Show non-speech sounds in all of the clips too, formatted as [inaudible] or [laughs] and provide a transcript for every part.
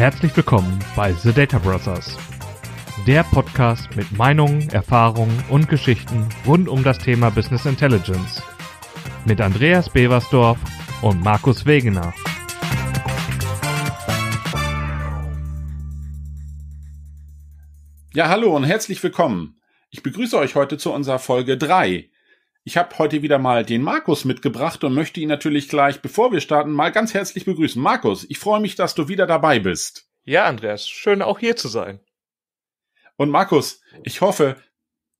Herzlich willkommen bei The Data Brothers, der Podcast mit Meinungen, Erfahrungen und Geschichten rund um das Thema Business Intelligence mit Andreas Beversdorf und Markus Wegener. Ja, hallo und herzlich willkommen. Ich begrüße euch heute zu unserer Folge 3 ich habe heute wieder mal den Markus mitgebracht und möchte ihn natürlich gleich, bevor wir starten, mal ganz herzlich begrüßen. Markus, ich freue mich, dass du wieder dabei bist. Ja, Andreas, schön auch hier zu sein. Und Markus, ich hoffe,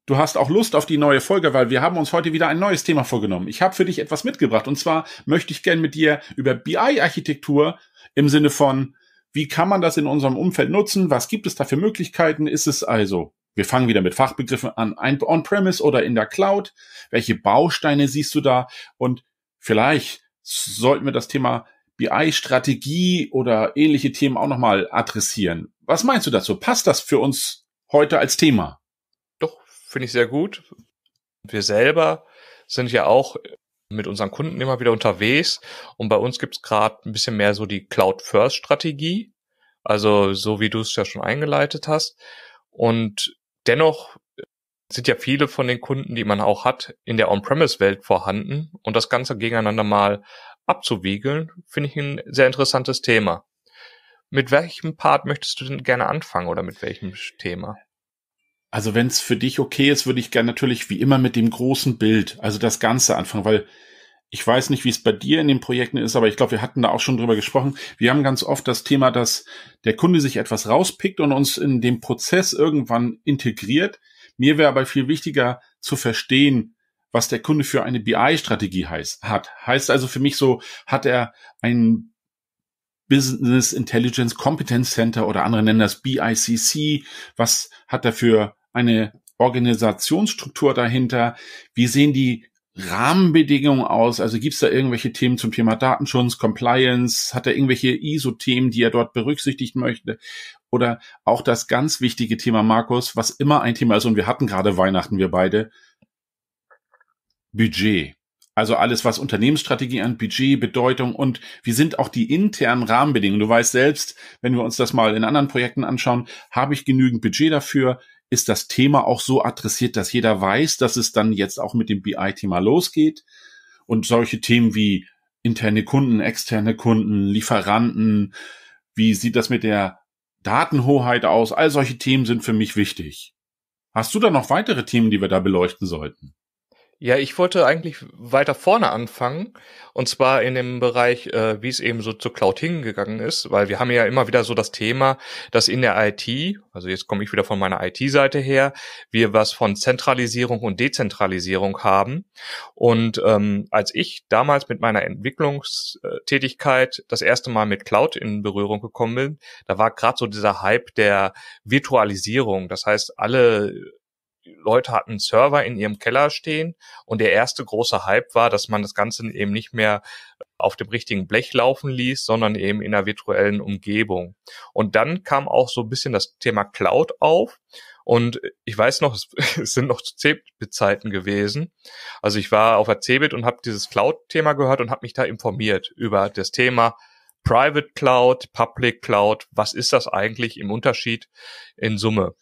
du hast auch Lust auf die neue Folge, weil wir haben uns heute wieder ein neues Thema vorgenommen. Ich habe für dich etwas mitgebracht und zwar möchte ich gerne mit dir über BI-Architektur im Sinne von, wie kann man das in unserem Umfeld nutzen? Was gibt es da für Möglichkeiten? Ist es also wir fangen wieder mit Fachbegriffen an. Ein On-Premise oder in der Cloud? Welche Bausteine siehst du da? Und vielleicht sollten wir das Thema BI-Strategie oder ähnliche Themen auch nochmal adressieren. Was meinst du dazu? Passt das für uns heute als Thema? Doch, finde ich sehr gut. Wir selber sind ja auch mit unseren Kunden immer wieder unterwegs und bei uns gibt es gerade ein bisschen mehr so die Cloud-First-Strategie, also so wie du es ja schon eingeleitet hast. Und Dennoch sind ja viele von den Kunden, die man auch hat, in der On-Premise-Welt vorhanden und das Ganze gegeneinander mal abzuwiegeln, finde ich ein sehr interessantes Thema. Mit welchem Part möchtest du denn gerne anfangen oder mit welchem Thema? Also wenn es für dich okay ist, würde ich gerne natürlich wie immer mit dem großen Bild, also das Ganze anfangen, weil ich weiß nicht, wie es bei dir in den Projekten ist, aber ich glaube, wir hatten da auch schon drüber gesprochen. Wir haben ganz oft das Thema, dass der Kunde sich etwas rauspickt und uns in dem Prozess irgendwann integriert. Mir wäre aber viel wichtiger zu verstehen, was der Kunde für eine BI-Strategie heißt, hat. Heißt also für mich so, hat er ein Business Intelligence Competence Center oder andere nennen das BICC. Was hat er für eine Organisationsstruktur dahinter? Wie sehen die Rahmenbedingungen aus? Also gibt es da irgendwelche Themen zum Thema Datenschutz, Compliance? Hat er irgendwelche ISO-Themen, die er dort berücksichtigt möchte? Oder auch das ganz wichtige Thema, Markus, was immer ein Thema ist, und wir hatten gerade Weihnachten, wir beide, Budget. Also alles, was Unternehmensstrategie an Budget, Bedeutung und wie sind auch die internen Rahmenbedingungen. Du weißt selbst, wenn wir uns das mal in anderen Projekten anschauen, habe ich genügend Budget dafür? ist das Thema auch so adressiert, dass jeder weiß, dass es dann jetzt auch mit dem BI-Thema losgeht. Und solche Themen wie interne Kunden, externe Kunden, Lieferanten, wie sieht das mit der Datenhoheit aus, all solche Themen sind für mich wichtig. Hast du da noch weitere Themen, die wir da beleuchten sollten? Ja, ich wollte eigentlich weiter vorne anfangen und zwar in dem Bereich, äh, wie es eben so zur Cloud hingegangen ist, weil wir haben ja immer wieder so das Thema, dass in der IT, also jetzt komme ich wieder von meiner IT-Seite her, wir was von Zentralisierung und Dezentralisierung haben. Und ähm, als ich damals mit meiner Entwicklungstätigkeit das erste Mal mit Cloud in Berührung gekommen bin, da war gerade so dieser Hype der Virtualisierung. Das heißt, alle Leute hatten Server in ihrem Keller stehen und der erste große Hype war, dass man das Ganze eben nicht mehr auf dem richtigen Blech laufen ließ, sondern eben in einer virtuellen Umgebung. Und dann kam auch so ein bisschen das Thema Cloud auf. Und ich weiß noch, [laughs] es sind noch zu Cebit-Zeiten gewesen. Also ich war auf der Cebit und habe dieses Cloud-Thema gehört und habe mich da informiert über das Thema Private Cloud, Public Cloud. Was ist das eigentlich im Unterschied in Summe?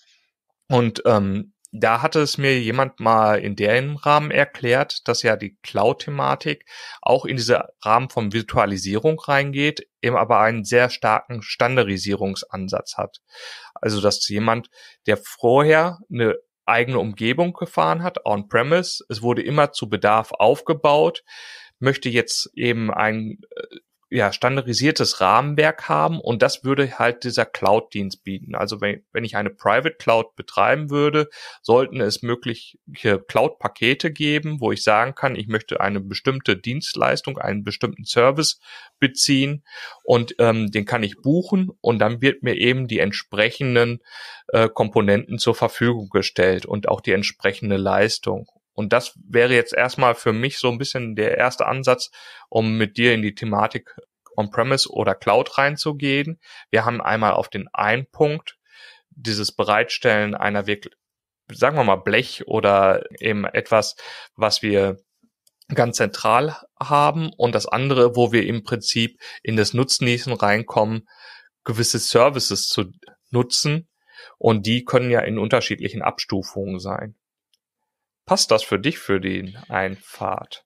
Und ähm, da hatte es mir jemand mal in dem Rahmen erklärt, dass ja die Cloud-Thematik auch in diesen Rahmen von Virtualisierung reingeht, eben aber einen sehr starken Standardisierungsansatz hat. Also, dass jemand, der vorher eine eigene Umgebung gefahren hat, on-premise, es wurde immer zu Bedarf aufgebaut, möchte jetzt eben ein äh, ja, standardisiertes Rahmenwerk haben und das würde halt dieser Cloud-Dienst bieten. Also wenn, wenn ich eine Private Cloud betreiben würde, sollten es mögliche Cloud-Pakete geben, wo ich sagen kann, ich möchte eine bestimmte Dienstleistung, einen bestimmten Service beziehen und ähm, den kann ich buchen und dann wird mir eben die entsprechenden äh, Komponenten zur Verfügung gestellt und auch die entsprechende Leistung. Und das wäre jetzt erstmal für mich so ein bisschen der erste Ansatz, um mit dir in die Thematik On-Premise oder Cloud reinzugehen. Wir haben einmal auf den einen Punkt dieses Bereitstellen einer wirklich, sagen wir mal, Blech oder eben etwas, was wir ganz zentral haben und das andere, wo wir im Prinzip in das Nutznießen reinkommen, gewisse Services zu nutzen und die können ja in unterschiedlichen Abstufungen sein. Passt das für dich für den Einfahrt?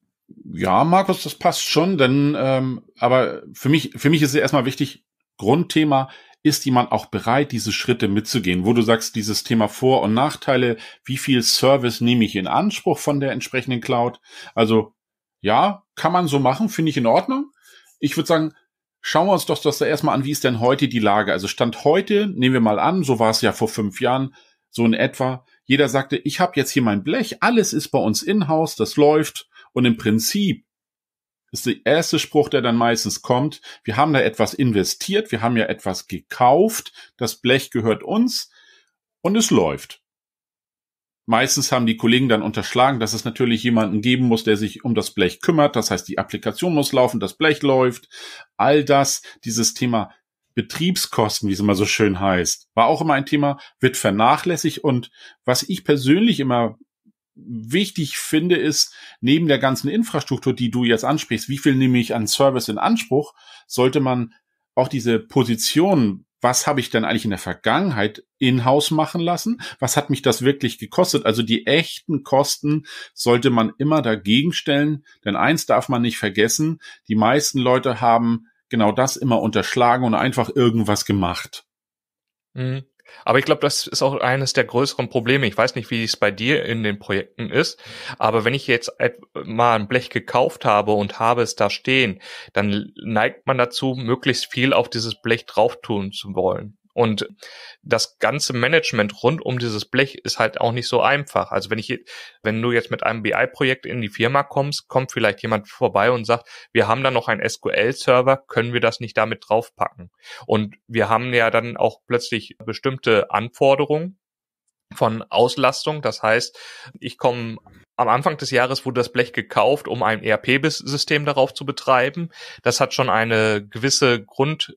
Ja, Markus, das passt schon, denn ähm, aber für mich, für mich ist es erstmal wichtig, Grundthema, ist jemand auch bereit, diese Schritte mitzugehen, wo du sagst, dieses Thema Vor- und Nachteile, wie viel Service nehme ich in Anspruch von der entsprechenden Cloud? Also ja, kann man so machen, finde ich in Ordnung. Ich würde sagen, schauen wir uns doch das da erstmal an, wie ist denn heute die Lage? Also Stand heute, nehmen wir mal an, so war es ja vor fünf Jahren, so in etwa, jeder sagte, ich habe jetzt hier mein Blech, alles ist bei uns in-house, das läuft. Und im Prinzip ist der erste Spruch, der dann meistens kommt, wir haben da etwas investiert, wir haben ja etwas gekauft, das Blech gehört uns und es läuft. Meistens haben die Kollegen dann unterschlagen, dass es natürlich jemanden geben muss, der sich um das Blech kümmert. Das heißt, die Applikation muss laufen, das Blech läuft. All das, dieses Thema Betriebskosten, wie es immer so schön heißt, war auch immer ein Thema, wird vernachlässigt. Und was ich persönlich immer wichtig finde, ist, neben der ganzen Infrastruktur, die du jetzt ansprichst, wie viel nehme ich an Service in Anspruch, sollte man auch diese Position, was habe ich denn eigentlich in der Vergangenheit in-house machen lassen? Was hat mich das wirklich gekostet? Also die echten Kosten sollte man immer dagegen stellen, denn eins darf man nicht vergessen, die meisten Leute haben genau das immer unterschlagen und einfach irgendwas gemacht. Mhm. Aber ich glaube, das ist auch eines der größeren Probleme. Ich weiß nicht, wie es bei dir in den Projekten ist, aber wenn ich jetzt mal ein Blech gekauft habe und habe es da stehen, dann neigt man dazu, möglichst viel auf dieses Blech drauf tun zu wollen. Und das ganze Management rund um dieses Blech ist halt auch nicht so einfach. Also wenn ich, wenn du jetzt mit einem BI-Projekt in die Firma kommst, kommt vielleicht jemand vorbei und sagt, wir haben da noch einen SQL-Server, können wir das nicht damit draufpacken? Und wir haben ja dann auch plötzlich bestimmte Anforderungen von Auslastung. Das heißt, ich komme am Anfang des Jahres wurde das Blech gekauft, um ein ERP-System darauf zu betreiben. Das hat schon eine gewisse Grund,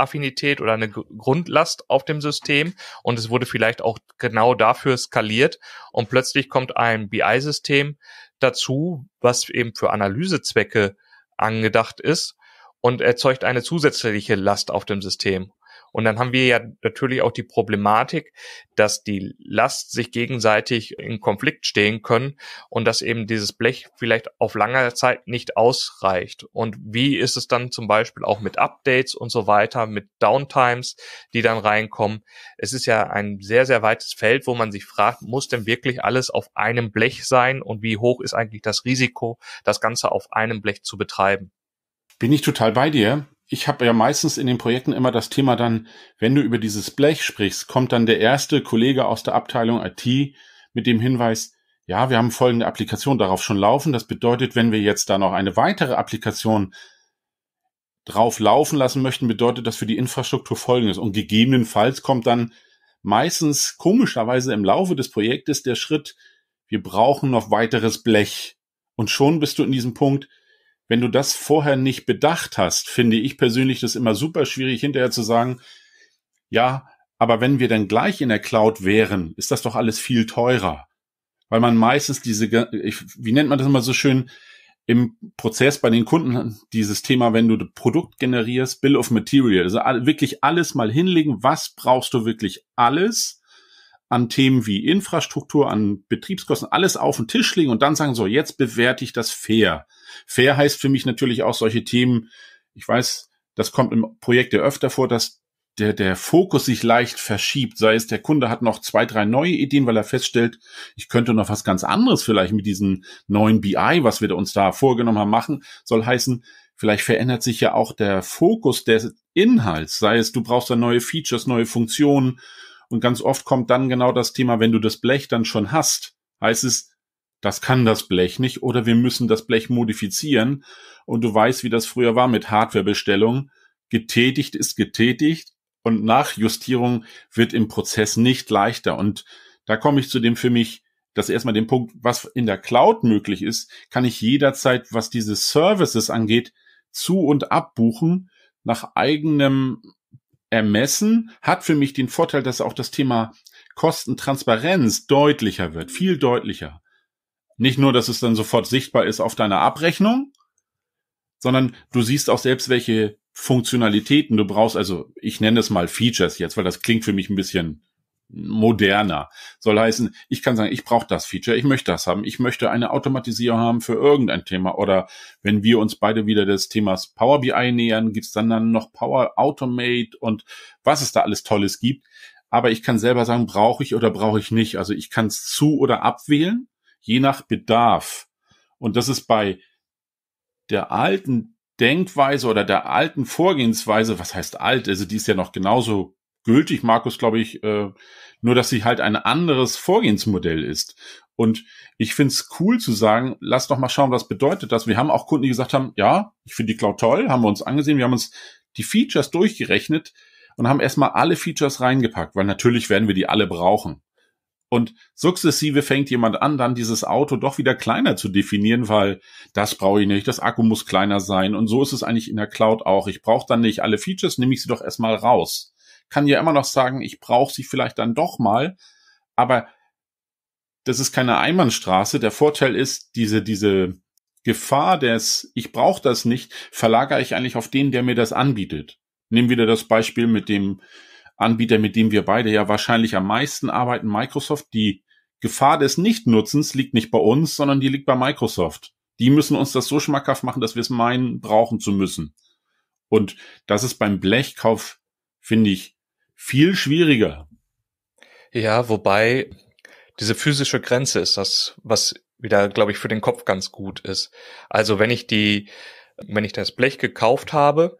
Affinität oder eine Grundlast auf dem System und es wurde vielleicht auch genau dafür skaliert und plötzlich kommt ein BI-System dazu, was eben für Analysezwecke angedacht ist und erzeugt eine zusätzliche Last auf dem System. Und dann haben wir ja natürlich auch die Problematik, dass die Last sich gegenseitig in Konflikt stehen können und dass eben dieses Blech vielleicht auf langer Zeit nicht ausreicht. Und wie ist es dann zum Beispiel auch mit Updates und so weiter, mit Downtimes, die dann reinkommen? Es ist ja ein sehr, sehr weites Feld, wo man sich fragt, muss denn wirklich alles auf einem Blech sein und wie hoch ist eigentlich das Risiko, das Ganze auf einem Blech zu betreiben? Bin ich total bei dir ich habe ja meistens in den Projekten immer das Thema dann, wenn du über dieses Blech sprichst, kommt dann der erste Kollege aus der Abteilung IT mit dem Hinweis, ja, wir haben folgende Applikation darauf schon laufen. Das bedeutet, wenn wir jetzt da noch eine weitere Applikation drauf laufen lassen möchten, bedeutet das für die Infrastruktur folgendes. Und gegebenenfalls kommt dann meistens komischerweise im Laufe des Projektes der Schritt, wir brauchen noch weiteres Blech. Und schon bist du in diesem Punkt, wenn du das vorher nicht bedacht hast, finde ich persönlich das immer super schwierig, hinterher zu sagen, ja, aber wenn wir dann gleich in der Cloud wären, ist das doch alles viel teurer. Weil man meistens diese, wie nennt man das immer so schön, im Prozess bei den Kunden dieses Thema, wenn du Produkt generierst, Bill of Material, also wirklich alles mal hinlegen, was brauchst du wirklich alles an Themen wie Infrastruktur, an Betriebskosten, alles auf den Tisch legen und dann sagen, so, jetzt bewerte ich das fair. Fair heißt für mich natürlich auch solche Themen, ich weiß, das kommt im Projekt ja öfter vor, dass der, der Fokus sich leicht verschiebt. Sei es, der Kunde hat noch zwei, drei neue Ideen, weil er feststellt, ich könnte noch was ganz anderes vielleicht mit diesem neuen BI, was wir uns da vorgenommen haben, machen. Soll heißen, vielleicht verändert sich ja auch der Fokus des Inhalts. Sei es, du brauchst da neue Features, neue Funktionen. Und ganz oft kommt dann genau das Thema, wenn du das Blech dann schon hast, heißt es, das kann das Blech nicht oder wir müssen das Blech modifizieren. Und du weißt, wie das früher war mit Hardwarebestellung. Getätigt ist getätigt und Nachjustierung wird im Prozess nicht leichter. Und da komme ich zu dem für mich, das erstmal den Punkt, was in der Cloud möglich ist, kann ich jederzeit, was diese Services angeht, zu und abbuchen nach eigenem Ermessen, hat für mich den Vorteil, dass auch das Thema Kostentransparenz deutlicher wird, viel deutlicher. Nicht nur, dass es dann sofort sichtbar ist auf deiner Abrechnung, sondern du siehst auch selbst, welche Funktionalitäten du brauchst. Also ich nenne es mal Features jetzt, weil das klingt für mich ein bisschen moderner. Soll heißen, ich kann sagen, ich brauche das Feature, ich möchte das haben, ich möchte eine Automatisierung haben für irgendein Thema. Oder wenn wir uns beide wieder des Themas Power BI nähern, gibt's dann, dann noch Power Automate und was es da alles Tolles gibt. Aber ich kann selber sagen, brauche ich oder brauche ich nicht. Also ich kann es zu oder abwählen je nach Bedarf. Und das ist bei der alten Denkweise oder der alten Vorgehensweise, was heißt alt, also die ist ja noch genauso gültig, Markus, glaube ich, äh, nur dass sie halt ein anderes Vorgehensmodell ist. Und ich finde es cool zu sagen, lass doch mal schauen, was bedeutet das. Wir haben auch Kunden, die gesagt haben, ja, ich finde die Cloud toll, haben wir uns angesehen, wir haben uns die Features durchgerechnet und haben erstmal alle Features reingepackt, weil natürlich werden wir die alle brauchen. Und sukzessive fängt jemand an, dann dieses Auto doch wieder kleiner zu definieren, weil das brauche ich nicht, das Akku muss kleiner sein. Und so ist es eigentlich in der Cloud auch. Ich brauche dann nicht alle Features, nehme ich sie doch erstmal raus. Kann ja immer noch sagen, ich brauche sie vielleicht dann doch mal, aber das ist keine Einbahnstraße. Der Vorteil ist, diese, diese Gefahr des, ich brauche das nicht, verlagere ich eigentlich auf den, der mir das anbietet. Nehmen wieder das Beispiel mit dem Anbieter, mit dem wir beide ja wahrscheinlich am meisten arbeiten, Microsoft. Die Gefahr des Nichtnutzens liegt nicht bei uns, sondern die liegt bei Microsoft. Die müssen uns das so schmackhaft machen, dass wir es meinen, brauchen zu müssen. Und das ist beim Blechkauf, finde ich, viel schwieriger. Ja, wobei diese physische Grenze ist das, was wieder, glaube ich, für den Kopf ganz gut ist. Also wenn ich die, wenn ich das Blech gekauft habe,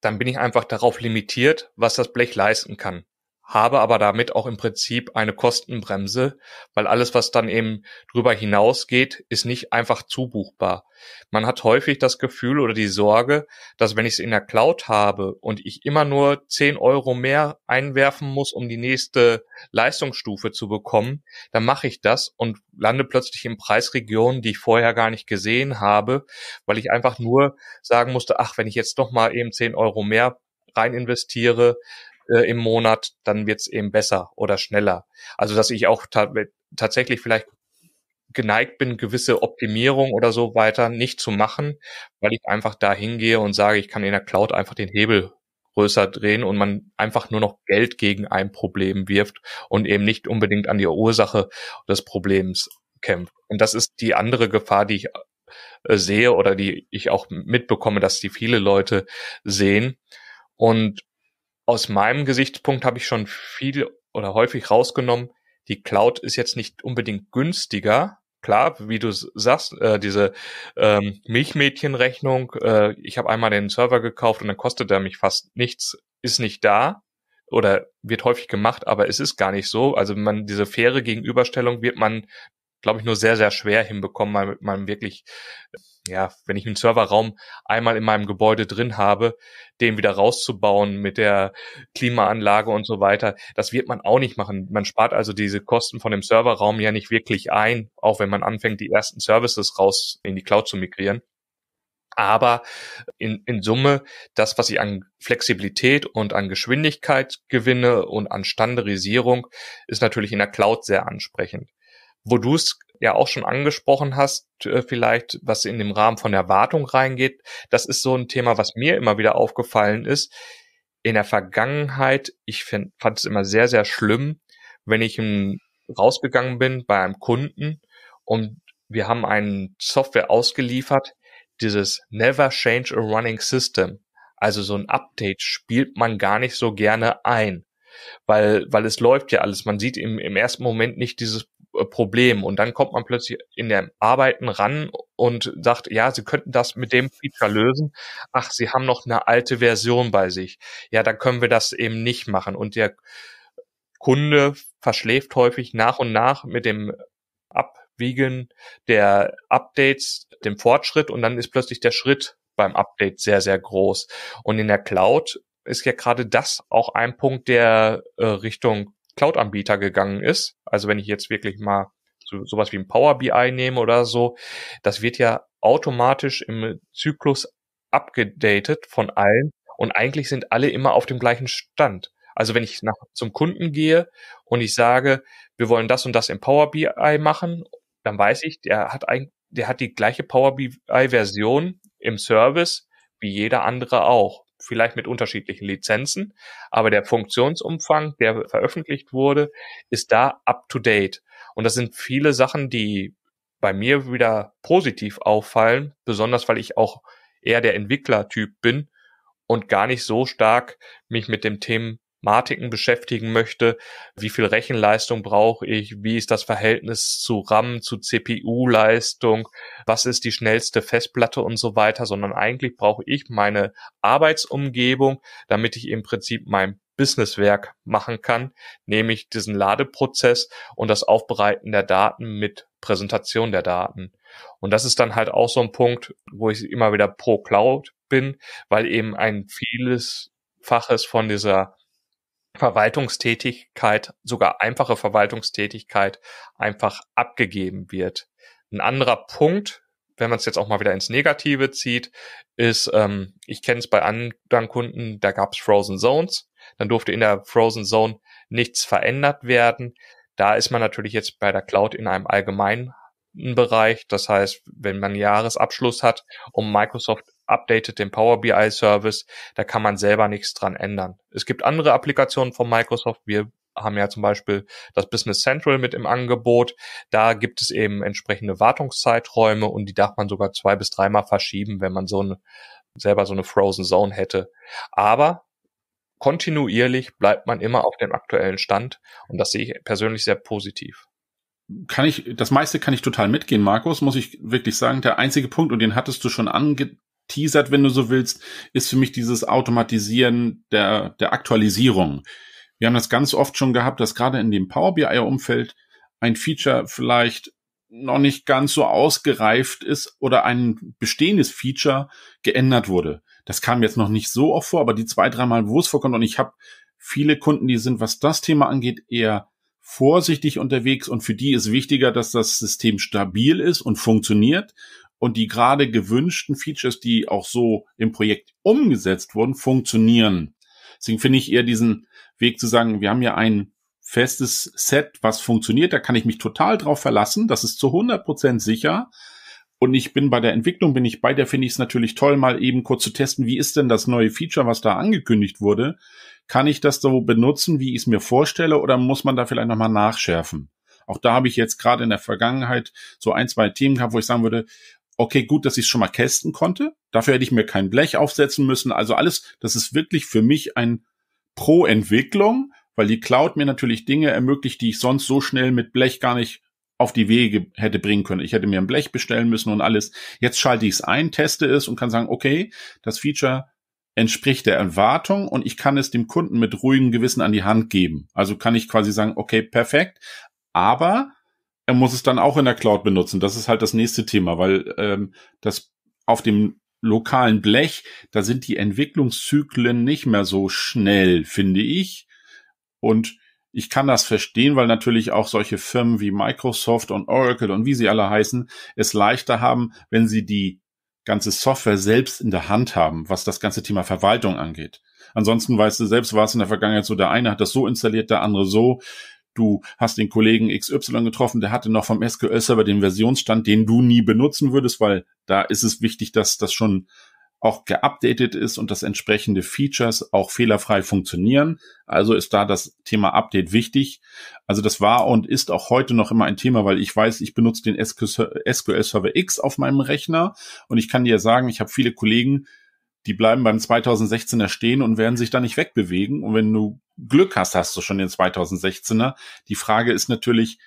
dann bin ich einfach darauf limitiert, was das Blech leisten kann habe aber damit auch im Prinzip eine Kostenbremse, weil alles, was dann eben drüber hinausgeht, ist nicht einfach zubuchbar. Man hat häufig das Gefühl oder die Sorge, dass wenn ich es in der Cloud habe und ich immer nur 10 Euro mehr einwerfen muss, um die nächste Leistungsstufe zu bekommen, dann mache ich das und lande plötzlich in Preisregionen, die ich vorher gar nicht gesehen habe, weil ich einfach nur sagen musste, ach, wenn ich jetzt doch mal eben 10 Euro mehr rein investiere, äh, im Monat, dann wird's eben besser oder schneller. Also dass ich auch ta tatsächlich vielleicht geneigt bin, gewisse Optimierung oder so weiter nicht zu machen, weil ich einfach da hingehe und sage, ich kann in der Cloud einfach den Hebel größer drehen und man einfach nur noch Geld gegen ein Problem wirft und eben nicht unbedingt an die Ursache des Problems kämpft. Und das ist die andere Gefahr, die ich äh, sehe oder die ich auch mitbekomme, dass die viele Leute sehen. Und aus meinem Gesichtspunkt habe ich schon viel oder häufig rausgenommen, die Cloud ist jetzt nicht unbedingt günstiger. Klar, wie du sagst, äh, diese ähm, Milchmädchenrechnung, äh, ich habe einmal den Server gekauft und dann kostet er mich fast nichts, ist nicht da oder wird häufig gemacht, aber es ist gar nicht so. Also man diese faire Gegenüberstellung wird man, glaube ich, nur sehr, sehr schwer hinbekommen, weil man wirklich ja, wenn ich einen Serverraum einmal in meinem Gebäude drin habe, den wieder rauszubauen mit der Klimaanlage und so weiter, das wird man auch nicht machen. Man spart also diese Kosten von dem Serverraum ja nicht wirklich ein, auch wenn man anfängt, die ersten Services raus in die Cloud zu migrieren. Aber in, in Summe, das, was ich an Flexibilität und an Geschwindigkeit gewinne und an Standardisierung, ist natürlich in der Cloud sehr ansprechend wo du es ja auch schon angesprochen hast, äh, vielleicht, was in dem Rahmen von Erwartung reingeht, das ist so ein Thema, was mir immer wieder aufgefallen ist. In der Vergangenheit, ich find, fand es immer sehr, sehr schlimm, wenn ich rausgegangen bin bei einem Kunden und wir haben eine Software ausgeliefert, dieses Never Change a Running System. Also so ein Update spielt man gar nicht so gerne ein, weil, weil es läuft ja alles. Man sieht im, im ersten Moment nicht dieses äh, Problem. Und dann kommt man plötzlich in der Arbeiten ran und sagt, ja, Sie könnten das mit dem Feature lösen. Ach, Sie haben noch eine alte Version bei sich. Ja, dann können wir das eben nicht machen. Und der Kunde verschläft häufig nach und nach mit dem Abwiegen der Updates, dem Fortschritt. Und dann ist plötzlich der Schritt beim Update sehr, sehr groß. Und in der Cloud ist ja gerade das auch ein Punkt, der äh, Richtung Cloud-Anbieter gegangen ist, also wenn ich jetzt wirklich mal so, sowas wie ein Power BI nehme oder so, das wird ja automatisch im Zyklus abgedatet von allen und eigentlich sind alle immer auf dem gleichen Stand. Also wenn ich nach, zum Kunden gehe und ich sage, wir wollen das und das im Power BI machen, dann weiß ich, der hat eigentlich, der hat die gleiche Power BI Version im Service wie jeder andere auch vielleicht mit unterschiedlichen Lizenzen, aber der Funktionsumfang, der veröffentlicht wurde, ist da up-to-date. Und das sind viele Sachen, die bei mir wieder positiv auffallen, besonders weil ich auch eher der Entwicklertyp bin und gar nicht so stark mich mit dem Thema Mathematiken beschäftigen möchte. Wie viel Rechenleistung brauche ich? Wie ist das Verhältnis zu RAM, zu CPU-Leistung? Was ist die schnellste Festplatte und so weiter? Sondern eigentlich brauche ich meine Arbeitsumgebung, damit ich im Prinzip mein Businesswerk machen kann, nämlich diesen Ladeprozess und das Aufbereiten der Daten mit Präsentation der Daten. Und das ist dann halt auch so ein Punkt, wo ich immer wieder pro Cloud bin, weil eben ein vieles Faches von dieser Verwaltungstätigkeit, sogar einfache Verwaltungstätigkeit einfach abgegeben wird. Ein anderer Punkt, wenn man es jetzt auch mal wieder ins Negative zieht, ist, ähm, ich kenne es bei anderen Kunden, da gab es Frozen Zones, dann durfte in der Frozen Zone nichts verändert werden. Da ist man natürlich jetzt bei der Cloud in einem allgemeinen Bereich. Das heißt, wenn man Jahresabschluss hat und Microsoft updatet den Power BI Service. Da kann man selber nichts dran ändern. Es gibt andere Applikationen von Microsoft. Wir haben ja zum Beispiel das Business Central mit im Angebot. Da gibt es eben entsprechende Wartungszeiträume und die darf man sogar zwei bis dreimal verschieben, wenn man so eine, selber so eine Frozen Zone hätte. Aber kontinuierlich bleibt man immer auf dem aktuellen Stand und das sehe ich persönlich sehr positiv kann ich, das meiste kann ich total mitgehen, Markus, muss ich wirklich sagen. Der einzige Punkt, und den hattest du schon ange angeteasert, wenn du so willst, ist für mich dieses Automatisieren der, der Aktualisierung. Wir haben das ganz oft schon gehabt, dass gerade in dem Power BI-Umfeld ein Feature vielleicht noch nicht ganz so ausgereift ist oder ein bestehendes Feature geändert wurde. Das kam jetzt noch nicht so oft vor, aber die zwei, dreimal, wo es vorkommt, und ich habe viele Kunden, die sind, was das Thema angeht, eher vorsichtig unterwegs und für die ist wichtiger, dass das System stabil ist und funktioniert und die gerade gewünschten Features, die auch so im Projekt umgesetzt wurden, funktionieren. Deswegen finde ich eher diesen Weg zu sagen, wir haben ja ein festes Set, was funktioniert, da kann ich mich total drauf verlassen, das ist zu 100% Prozent sicher. Und ich bin bei der Entwicklung, bin ich bei der, finde ich es natürlich toll, mal eben kurz zu testen, wie ist denn das neue Feature, was da angekündigt wurde? Kann ich das so benutzen, wie ich es mir vorstelle, oder muss man da vielleicht nochmal nachschärfen? Auch da habe ich jetzt gerade in der Vergangenheit so ein, zwei Themen gehabt, wo ich sagen würde, okay, gut, dass ich es schon mal testen konnte. Dafür hätte ich mir kein Blech aufsetzen müssen. Also alles, das ist wirklich für mich ein Pro-Entwicklung, weil die Cloud mir natürlich Dinge ermöglicht, die ich sonst so schnell mit Blech gar nicht auf die Wege hätte bringen können. Ich hätte mir ein Blech bestellen müssen und alles. Jetzt schalte ich es ein, teste es und kann sagen, okay, das Feature entspricht der Erwartung und ich kann es dem Kunden mit ruhigem Gewissen an die Hand geben. Also kann ich quasi sagen, okay, perfekt, aber er muss es dann auch in der Cloud benutzen. Das ist halt das nächste Thema, weil ähm, das auf dem lokalen Blech, da sind die Entwicklungszyklen nicht mehr so schnell, finde ich. Und ich kann das verstehen, weil natürlich auch solche Firmen wie Microsoft und Oracle und wie sie alle heißen, es leichter haben, wenn sie die ganze Software selbst in der Hand haben, was das ganze Thema Verwaltung angeht. Ansonsten weißt du, selbst war es in der Vergangenheit so, der eine hat das so installiert, der andere so du hast den Kollegen XY getroffen, der hatte noch vom SQL-Server den Versionsstand, den du nie benutzen würdest, weil da ist es wichtig, dass das schon auch geupdatet ist und dass entsprechende Features auch fehlerfrei funktionieren. Also ist da das Thema Update wichtig. Also das war und ist auch heute noch immer ein Thema, weil ich weiß, ich benutze den SQL Server X auf meinem Rechner und ich kann dir sagen, ich habe viele Kollegen, die bleiben beim 2016er stehen und werden sich da nicht wegbewegen. Und wenn du Glück hast, hast du schon den 2016er. Die Frage ist natürlich,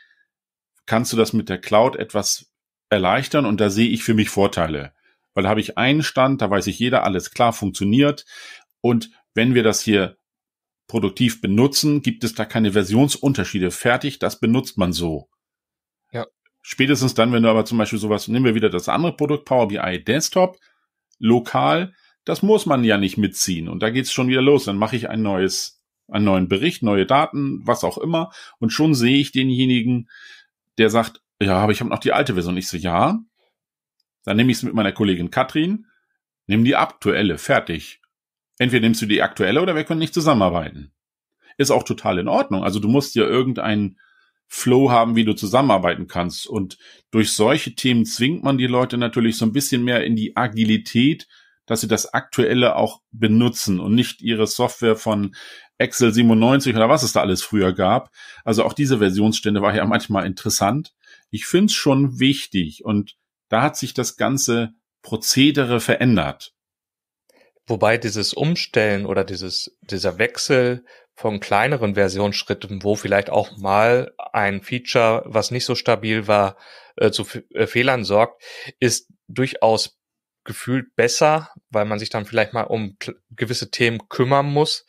kannst du das mit der Cloud etwas erleichtern? Und da sehe ich für mich Vorteile. Weil da habe ich einen Stand, da weiß ich jeder, alles klar, funktioniert. Und wenn wir das hier produktiv benutzen, gibt es da keine Versionsunterschiede. Fertig, das benutzt man so. Ja. Spätestens dann, wenn du aber zum Beispiel sowas, nehmen wir wieder das andere Produkt, Power BI Desktop, lokal, das muss man ja nicht mitziehen. Und da geht's schon wieder los. Dann mache ich ein neues, einen neuen Bericht, neue Daten, was auch immer. Und schon sehe ich denjenigen, der sagt, ja, aber ich habe noch die alte Version. Ich so, ja. Dann nehme ich es mit meiner Kollegin Katrin, nimm die aktuelle, fertig. Entweder nimmst du die aktuelle oder wir können nicht zusammenarbeiten. Ist auch total in Ordnung. Also du musst ja irgendeinen Flow haben, wie du zusammenarbeiten kannst. Und durch solche Themen zwingt man die Leute natürlich so ein bisschen mehr in die Agilität, dass sie das aktuelle auch benutzen und nicht ihre Software von Excel 97 oder was es da alles früher gab. Also auch diese Versionsstände war ja manchmal interessant. Ich finde es schon wichtig und da hat sich das ganze Prozedere verändert. Wobei dieses Umstellen oder dieses, dieser Wechsel von kleineren Versionsschritten, wo vielleicht auch mal ein Feature, was nicht so stabil war, äh, zu äh, Fehlern sorgt, ist durchaus gefühlt besser, weil man sich dann vielleicht mal um gewisse Themen kümmern muss,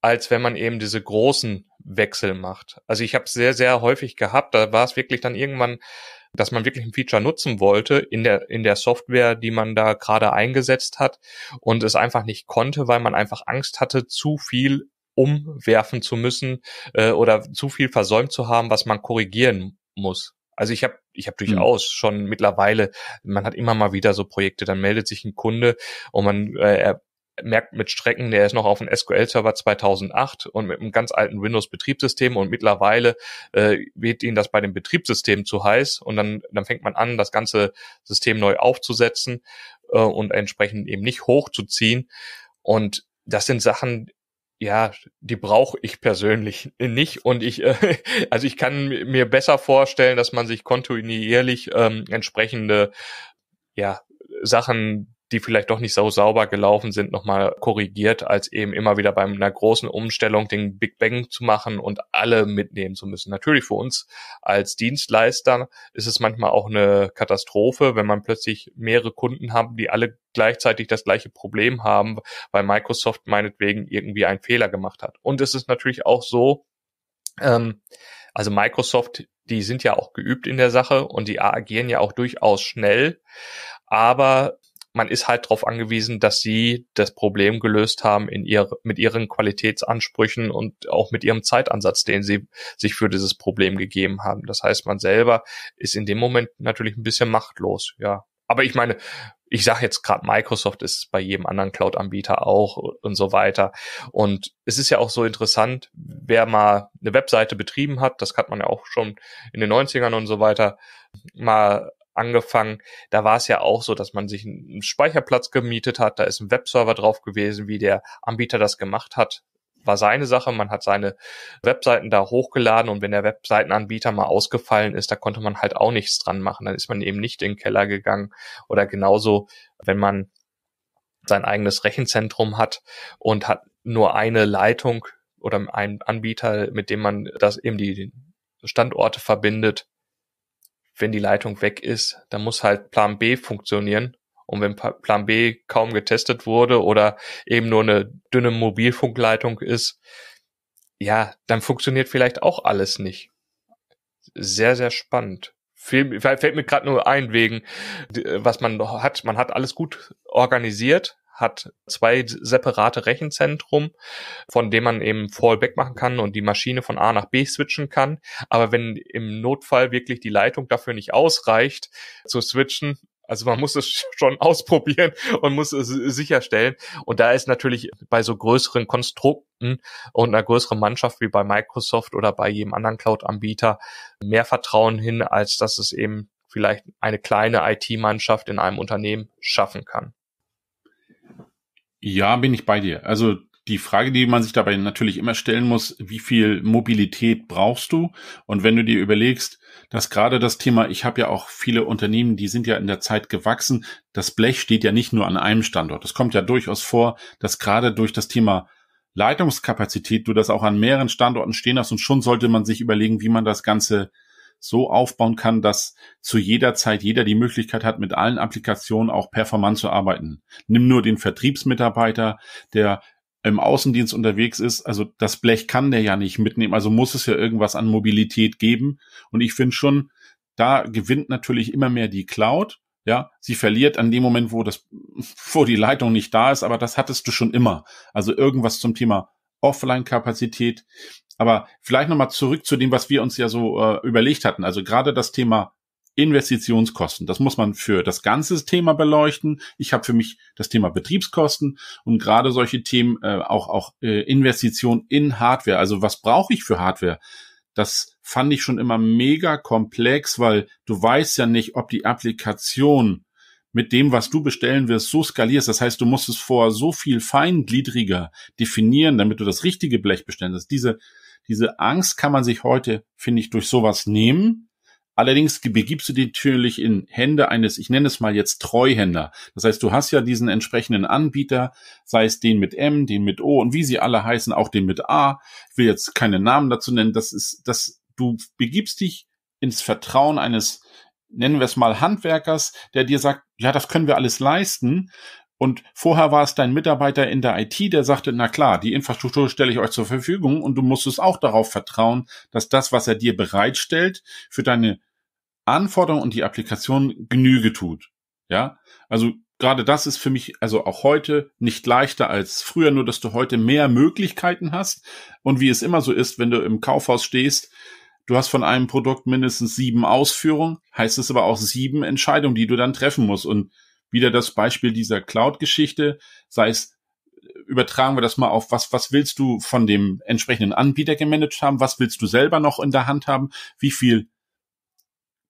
als wenn man eben diese großen Wechsel macht. Also ich habe es sehr, sehr häufig gehabt. Da war es wirklich dann irgendwann, dass man wirklich ein Feature nutzen wollte in der, in der Software, die man da gerade eingesetzt hat und es einfach nicht konnte, weil man einfach Angst hatte, zu viel umwerfen zu müssen äh, oder zu viel versäumt zu haben, was man korrigieren muss. Also ich habe ich hab hm. durchaus mhm. schon mittlerweile, man hat immer mal wieder so Projekte, dann meldet sich ein Kunde und man äh, merkt mit Strecken, der ist noch auf einem SQL-Server 2008 und mit einem ganz alten Windows-Betriebssystem und mittlerweile äh, wird ihnen das bei dem Betriebssystem zu heiß und dann, dann fängt man an, das ganze System neu aufzusetzen äh, und entsprechend eben nicht hochzuziehen und das sind Sachen, ja, die brauche ich persönlich [laughs] nicht und ich, äh, [laughs] also ich kann mir besser vorstellen, dass man sich kontinuierlich ähm, entsprechende, ja, Sachen die vielleicht doch nicht so sauber gelaufen sind, nochmal korrigiert, als eben immer wieder bei einer großen Umstellung den Big Bang zu machen und alle mitnehmen zu müssen. Natürlich für uns als Dienstleister ist es manchmal auch eine Katastrophe, wenn man plötzlich mehrere Kunden haben, die alle gleichzeitig das gleiche Problem haben, weil Microsoft meinetwegen irgendwie einen Fehler gemacht hat. Und es ist natürlich auch so, ähm, also Microsoft, die sind ja auch geübt in der Sache und die agieren ja auch durchaus schnell. Aber man ist halt darauf angewiesen, dass sie das Problem gelöst haben in ihr, mit ihren Qualitätsansprüchen und auch mit ihrem Zeitansatz, den sie sich für dieses Problem gegeben haben. Das heißt, man selber ist in dem Moment natürlich ein bisschen machtlos, ja. Aber ich meine, ich sage jetzt gerade, Microsoft ist bei jedem anderen Cloud-Anbieter auch und so weiter. Und es ist ja auch so interessant, wer mal eine Webseite betrieben hat, das hat man ja auch schon in den 90ern und so weiter mal angefangen. Da war es ja auch so, dass man sich einen Speicherplatz gemietet hat, da ist ein Webserver drauf gewesen, wie der Anbieter das gemacht hat. War seine Sache, man hat seine Webseiten da hochgeladen und wenn der Webseitenanbieter mal ausgefallen ist, da konnte man halt auch nichts dran machen. Dann ist man eben nicht in den Keller gegangen. Oder genauso, wenn man sein eigenes Rechenzentrum hat und hat nur eine Leitung oder einen Anbieter, mit dem man das eben die Standorte verbindet, wenn die Leitung weg ist, dann muss halt Plan B funktionieren. Und wenn Plan B kaum getestet wurde oder eben nur eine dünne Mobilfunkleitung ist, ja, dann funktioniert vielleicht auch alles nicht. Sehr, sehr spannend. fällt mir gerade nur ein wegen, was man noch hat. Man hat alles gut organisiert, hat zwei separate Rechenzentrum, von dem man eben Fallback machen kann und die Maschine von A nach B switchen kann. Aber wenn im Notfall wirklich die Leitung dafür nicht ausreicht zu switchen, also man [laughs] muss es schon ausprobieren und muss es sicherstellen. Und da ist natürlich bei so größeren Konstrukten und einer größeren Mannschaft wie bei Microsoft oder bei jedem anderen Cloud-Anbieter mehr Vertrauen hin, als dass es eben vielleicht eine kleine IT-Mannschaft in einem Unternehmen schaffen kann. Ja, bin ich bei dir. Also die Frage, die man sich dabei natürlich immer stellen muss, wie viel Mobilität brauchst du? Und wenn du dir überlegst, dass gerade das Thema, ich habe ja auch viele Unternehmen, die sind ja in der Zeit gewachsen, das Blech steht ja nicht nur an einem Standort. Es kommt ja durchaus vor, dass gerade durch das Thema Leitungskapazität du das auch an mehreren Standorten stehen hast und schon sollte man sich überlegen, wie man das Ganze so aufbauen kann, dass zu jeder Zeit jeder die Möglichkeit hat, mit allen Applikationen auch performant zu arbeiten. Nimm nur den Vertriebsmitarbeiter, der im Außendienst unterwegs ist, also das Blech kann der ja nicht mitnehmen, also muss es ja irgendwas an Mobilität geben. Und ich finde schon, da gewinnt natürlich immer mehr die Cloud. Ja, sie verliert an dem Moment, wo das, [laughs] wo die Leitung nicht da ist, aber das hattest du schon immer. Also irgendwas zum Thema Offline-Kapazität. Aber vielleicht nochmal zurück zu dem, was wir uns ja so äh, überlegt hatten. Also gerade das Thema Investitionskosten. Das muss man für das ganze Thema beleuchten. Ich habe für mich das Thema Betriebskosten und gerade solche Themen, äh, auch, auch äh, Investition in Hardware. Also was brauche ich für Hardware? Das fand ich schon immer mega komplex, weil du weißt ja nicht, ob die Applikation mit dem, was du bestellen wirst, so skalierst. Das heißt, du musst es vor so viel feingliedriger definieren, damit du das richtige Blech bestellen kannst. Diese, diese Angst kann man sich heute, finde ich, durch sowas nehmen. Allerdings begibst du dich natürlich in Hände eines, ich nenne es mal jetzt Treuhänder. Das heißt, du hast ja diesen entsprechenden Anbieter, sei es den mit M, den mit O und wie sie alle heißen, auch den mit A. Ich will jetzt keine Namen dazu nennen. Das ist, dass du begibst dich ins Vertrauen eines nennen wir es mal Handwerkers, der dir sagt, ja, das können wir alles leisten. Und vorher war es dein Mitarbeiter in der IT, der sagte, na klar, die Infrastruktur stelle ich euch zur Verfügung und du musst es auch darauf vertrauen, dass das, was er dir bereitstellt, für deine Anforderungen und die Applikation Genüge tut. Ja, also gerade das ist für mich also auch heute nicht leichter als früher, nur dass du heute mehr Möglichkeiten hast. Und wie es immer so ist, wenn du im Kaufhaus stehst, Du hast von einem Produkt mindestens sieben Ausführungen, heißt es aber auch sieben Entscheidungen, die du dann treffen musst. Und wieder das Beispiel dieser Cloud-Geschichte, sei es, übertragen wir das mal auf, was, was willst du von dem entsprechenden Anbieter gemanagt haben? Was willst du selber noch in der Hand haben? Wie viel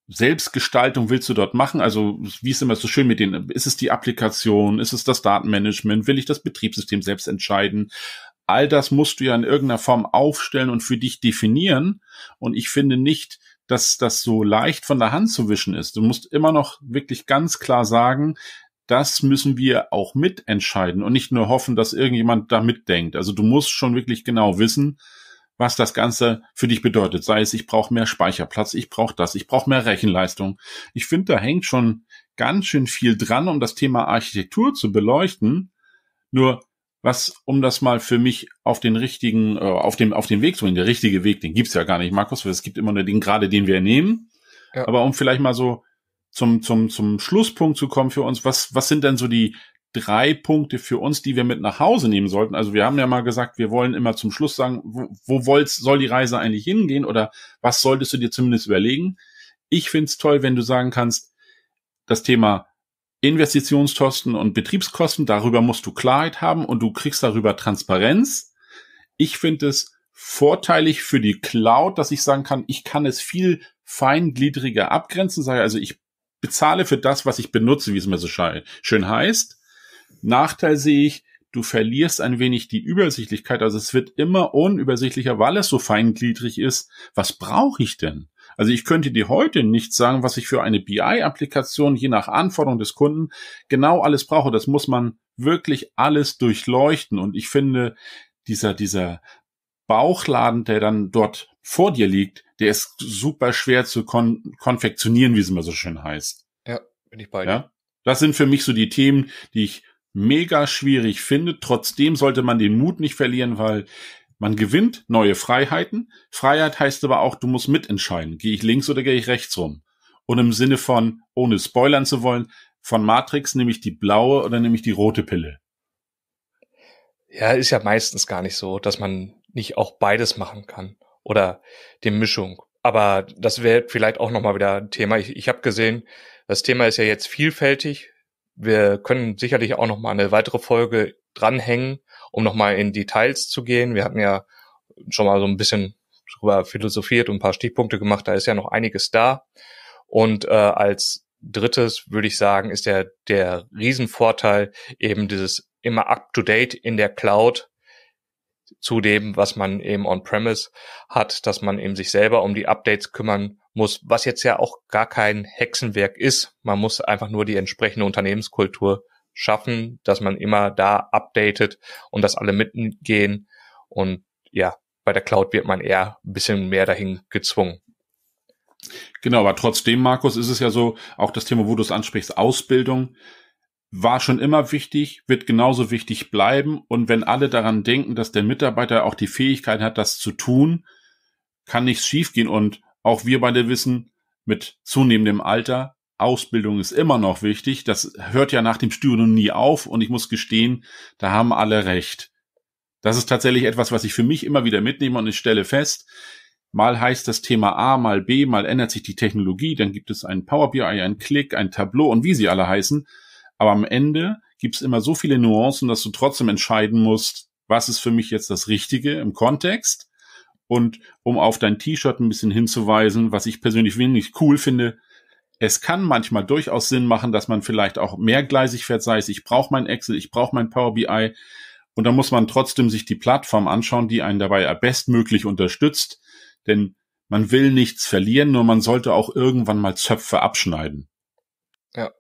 Selbstgestaltung willst du dort machen? Also, wie ist immer so schön mit den, ist es die Applikation? Ist es das Datenmanagement? Will ich das Betriebssystem selbst entscheiden? all das musst du ja in irgendeiner Form aufstellen und für dich definieren. Und ich finde nicht, dass das so leicht von der Hand zu wischen ist. Du musst immer noch wirklich ganz klar sagen, das müssen wir auch mitentscheiden und nicht nur hoffen, dass irgendjemand da mitdenkt. Also du musst schon wirklich genau wissen, was das Ganze für dich bedeutet. Sei es, ich brauche mehr Speicherplatz, ich brauche das, ich brauche mehr Rechenleistung. Ich finde, da hängt schon ganz schön viel dran, um das Thema Architektur zu beleuchten. Nur was, um das mal für mich auf den richtigen, äh, auf dem, auf den Weg zu bringen, der richtige Weg, den gibt's ja gar nicht, Markus, weil es gibt immer nur den, gerade den wir nehmen. Ja. Aber um vielleicht mal so zum, zum, zum Schlusspunkt zu kommen für uns, was, was sind denn so die drei Punkte für uns, die wir mit nach Hause nehmen sollten? Also wir haben ja mal gesagt, wir wollen immer zum Schluss sagen, wo, wo wollt's, soll die Reise eigentlich hingehen oder was solltest du dir zumindest überlegen? Ich find's toll, wenn du sagen kannst, das Thema Investitionskosten und Betriebskosten, darüber musst du Klarheit haben und du kriegst darüber Transparenz. Ich finde es vorteilig für die Cloud, dass ich sagen kann, ich kann es viel feingliedriger abgrenzen, sage also ich bezahle für das, was ich benutze, wie es mir so schön heißt. Nachteil sehe ich, du verlierst ein wenig die Übersichtlichkeit, also es wird immer unübersichtlicher, weil es so feingliedrig ist. Was brauche ich denn? Also ich könnte dir heute nicht sagen, was ich für eine BI-Applikation je nach Anforderung des Kunden genau alles brauche. Das muss man wirklich alles durchleuchten. Und ich finde, dieser, dieser Bauchladen, der dann dort vor dir liegt, der ist super schwer zu kon konfektionieren, wie es immer so schön heißt. Ja, bin ich bei dir. Ja? Das sind für mich so die Themen, die ich mega schwierig finde. Trotzdem sollte man den Mut nicht verlieren, weil man gewinnt neue Freiheiten. Freiheit heißt aber auch, du musst mitentscheiden. Gehe ich links oder gehe ich rechts rum? Und im Sinne von, ohne spoilern zu wollen, von Matrix nehme ich die blaue oder nehme ich die rote Pille? Ja, ist ja meistens gar nicht so, dass man nicht auch beides machen kann oder die Mischung. Aber das wäre vielleicht auch nochmal wieder ein Thema. Ich, ich habe gesehen, das Thema ist ja jetzt vielfältig. Wir können sicherlich auch nochmal eine weitere Folge dranhängen, um nochmal in Details zu gehen, wir hatten ja schon mal so ein bisschen drüber philosophiert und ein paar Stichpunkte gemacht, da ist ja noch einiges da. Und äh, als drittes würde ich sagen, ist der, der Riesenvorteil eben dieses immer up-to-date in der Cloud zu dem, was man eben on-premise hat, dass man eben sich selber um die Updates kümmern muss, was jetzt ja auch gar kein Hexenwerk ist. Man muss einfach nur die entsprechende Unternehmenskultur schaffen, dass man immer da updatet und dass alle mitgehen. Und ja, bei der Cloud wird man eher ein bisschen mehr dahin gezwungen. Genau, aber trotzdem, Markus, ist es ja so, auch das Thema, wo du es ansprichst, Ausbildung war schon immer wichtig, wird genauso wichtig bleiben. Und wenn alle daran denken, dass der Mitarbeiter auch die Fähigkeit hat, das zu tun, kann nichts schiefgehen. Und auch wir beide wissen, mit zunehmendem Alter Ausbildung ist immer noch wichtig. Das hört ja nach dem Studium nie auf und ich muss gestehen, da haben alle recht. Das ist tatsächlich etwas, was ich für mich immer wieder mitnehme und ich stelle fest, mal heißt das Thema A, mal B, mal ändert sich die Technologie, dann gibt es ein Power BI, ein Klick, ein Tableau und wie sie alle heißen. Aber am Ende gibt es immer so viele Nuancen, dass du trotzdem entscheiden musst, was ist für mich jetzt das Richtige im Kontext. Und um auf dein T-Shirt ein bisschen hinzuweisen, was ich persönlich wenig cool finde, es kann manchmal durchaus Sinn machen, dass man vielleicht auch mehrgleisig fährt, sei es, ich brauche mein Excel, ich brauche mein Power BI. Und dann muss man trotzdem sich die Plattform anschauen, die einen dabei bestmöglich unterstützt. Denn man will nichts verlieren, nur man sollte auch irgendwann mal Zöpfe abschneiden. Ja.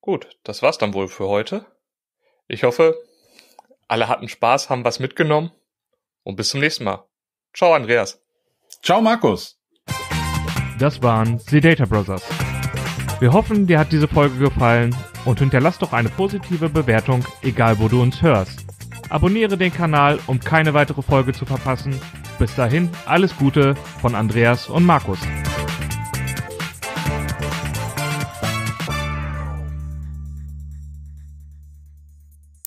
Gut, das war's dann wohl für heute. Ich hoffe, alle hatten Spaß, haben was mitgenommen und bis zum nächsten Mal. Ciao, Andreas. Ciao, Markus. Das waren The Data Brothers. Wir hoffen, dir hat diese Folge gefallen und hinterlass doch eine positive Bewertung, egal wo du uns hörst. Abonniere den Kanal, um keine weitere Folge zu verpassen. Bis dahin, alles Gute von Andreas und Markus.